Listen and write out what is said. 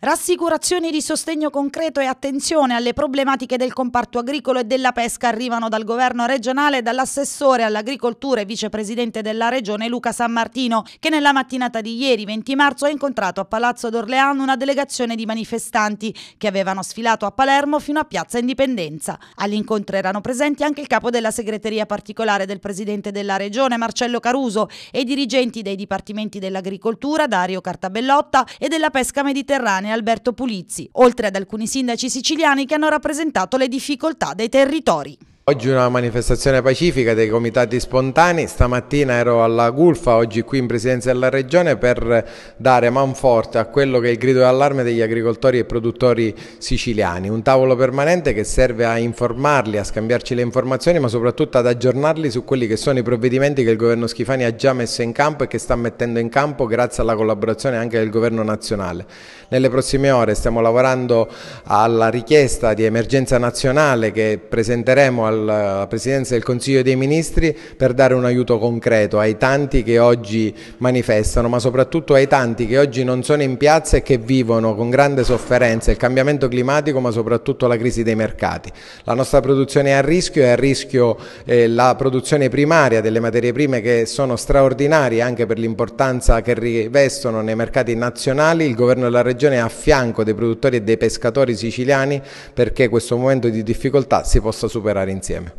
Rassicurazioni di sostegno concreto e attenzione alle problematiche del comparto agricolo e della pesca arrivano dal governo regionale e dall'assessore all'agricoltura e vicepresidente della regione Luca San Martino, che nella mattinata di ieri 20 marzo ha incontrato a Palazzo d'Orleano una delegazione di manifestanti che avevano sfilato a Palermo fino a Piazza Indipendenza. All'incontro erano presenti anche il capo della segreteria particolare del presidente della regione Marcello Caruso e i dirigenti dei dipartimenti dell'agricoltura Dario Cartabellotta e della pesca mediterranea Toscane Alberto Pulizzi, oltre ad alcuni sindaci siciliani che hanno rappresentato le difficoltà dei territori. Oggi una manifestazione pacifica dei comitati spontanei, stamattina ero alla Gulfa, oggi qui in presidenza della regione per dare manforte a quello che è il grido d'allarme degli agricoltori e produttori siciliani, un tavolo permanente che serve a informarli, a scambiarci le informazioni ma soprattutto ad aggiornarli su quelli che sono i provvedimenti che il governo Schifani ha già messo in campo e che sta mettendo in campo grazie alla collaborazione anche del governo nazionale. Nelle prossime ore stiamo lavorando alla richiesta di emergenza nazionale che presenteremo al alla Presidenza del Consiglio dei Ministri per dare un aiuto concreto ai tanti che oggi manifestano, ma soprattutto ai tanti che oggi non sono in piazza e che vivono con grande sofferenza il cambiamento climatico, ma soprattutto la crisi dei mercati. La nostra produzione è a rischio, è a rischio eh, la produzione primaria delle materie prime che sono straordinarie anche per l'importanza che rivestono nei mercati nazionali. Il governo della regione è a fianco dei produttori e dei pescatori siciliani perché questo momento di difficoltà si possa superare insieme. Jackiem.